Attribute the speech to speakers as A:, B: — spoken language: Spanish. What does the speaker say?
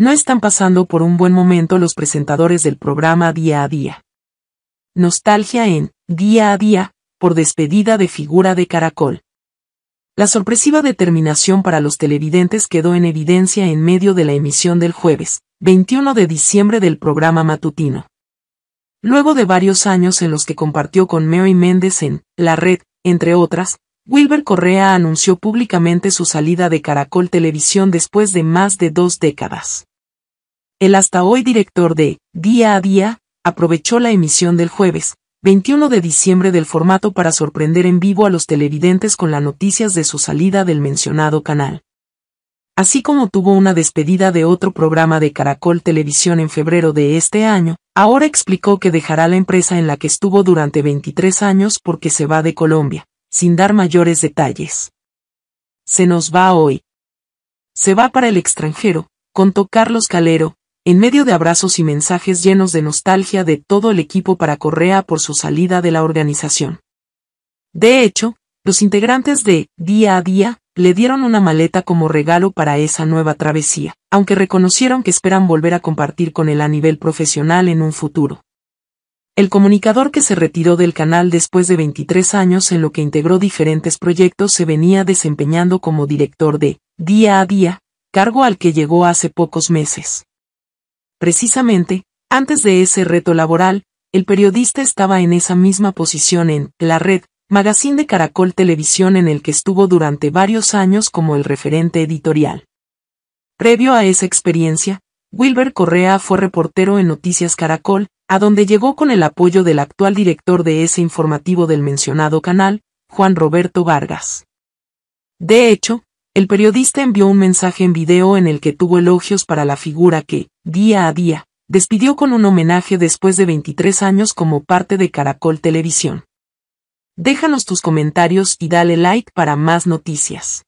A: No están pasando por un buen momento los presentadores del programa Día a Día. Nostalgia en Día a Día, por despedida de figura de caracol. La sorpresiva determinación para los televidentes quedó en evidencia en medio de la emisión del jueves, 21 de diciembre del programa matutino. Luego de varios años en los que compartió con Mary Méndez en La Red, entre otras, Wilber Correa anunció públicamente su salida de Caracol Televisión después de más de dos décadas. El hasta hoy director de Día a Día aprovechó la emisión del jueves, 21 de diciembre del formato para sorprender en vivo a los televidentes con las noticias de su salida del mencionado canal. Así como tuvo una despedida de otro programa de Caracol Televisión en febrero de este año, ahora explicó que dejará la empresa en la que estuvo durante 23 años porque se va de Colombia, sin dar mayores detalles. Se nos va hoy. Se va para el extranjero, contó Carlos Calero, en medio de abrazos y mensajes llenos de nostalgia de todo el equipo para Correa por su salida de la organización. De hecho, los integrantes de Día a Día le dieron una maleta como regalo para esa nueva travesía, aunque reconocieron que esperan volver a compartir con él a nivel profesional en un futuro. El comunicador que se retiró del canal después de 23 años en lo que integró diferentes proyectos se venía desempeñando como director de Día a Día, cargo al que llegó hace pocos meses. Precisamente, antes de ese reto laboral, el periodista estaba en esa misma posición en La Red, magazine de Caracol Televisión en el que estuvo durante varios años como el referente editorial. Previo a esa experiencia, Wilber Correa fue reportero en Noticias Caracol, a donde llegó con el apoyo del actual director de ese informativo del mencionado canal, Juan Roberto Vargas. De hecho, el periodista envió un mensaje en video en el que tuvo elogios para la figura que, Día a Día, despidió con un homenaje después de 23 años como parte de Caracol Televisión. Déjanos tus comentarios y dale like para más noticias.